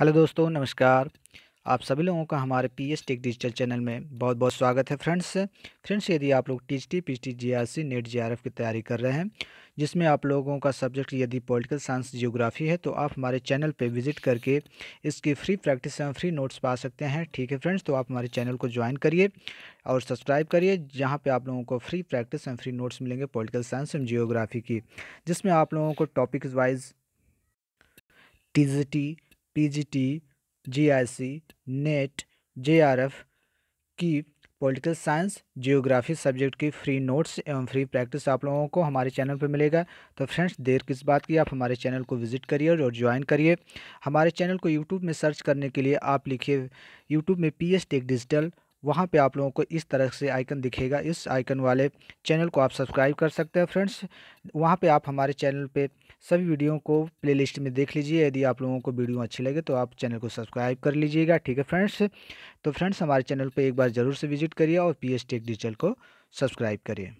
hello दोस्तों नमस्कार आप सभी लोगों का हमारे P S tech digital channel में बहुत बहुत स्वागत है फ्रेंड्स फ्रेंड्स यदि आप लोग T H T P T G R C NET G R F की तैयारी कर रहे हैं जिसमें आप लोगों का सब्जेक्ट यदि पॉलिटिकल साइंस जियोग्राफी है तो आप हमारे चैनल पर विजिट करके इसकी फ्री प्रैक्टिस एवं फ्री नोट्स पा सकते हैं ठीक है फ्रेंड्स तो आप हमारे चैनल को ज्वाइन करिए और सब्सक्राइब करिए जहाँ पे आप लोगों को फ्री प्रैक्टिस एवं फ्री नोट्स मिलेंगे पॉलिटिकल साइंस एंड जियोग्राफी की जिसमें आप लोगों को topic wise T PGT, GIC, NET, JRF की पॉलिटिकल साइंस जियोग्राफी सब्जेक्ट की फ्री नोट्स एवं फ्री प्रैक्टिस आप लोगों को हमारे चैनल पर मिलेगा तो फ्रेंड्स देर किस बात की आप हमारे चैनल को विजिट करिए और ज्वाइन करिए हमारे चैनल को यूट्यूब में सर्च करने के लिए आप लिखिए यूट्यूब में पी एस टेक डिजिटल वहाँ पे आप लोगों को इस तरह से आइकन दिखेगा इस आइकन वाले चैनल को आप सब्सक्राइब कर सकते हैं फ्रेंड्स वहाँ पे आप हमारे चैनल पे सभी वीडियो को प्लेलिस्ट में देख लीजिए यदि आप लोगों को वीडियो अच्छी लगे तो आप चैनल को सब्सक्राइब कर लीजिएगा ठीक है फ्रेंड्स तो फ्रेंड्स हमारे चैनल पर एक बार ज़रूर से विजिट करिए और पी एस टेक डिजिटल को सब्सक्राइब करिए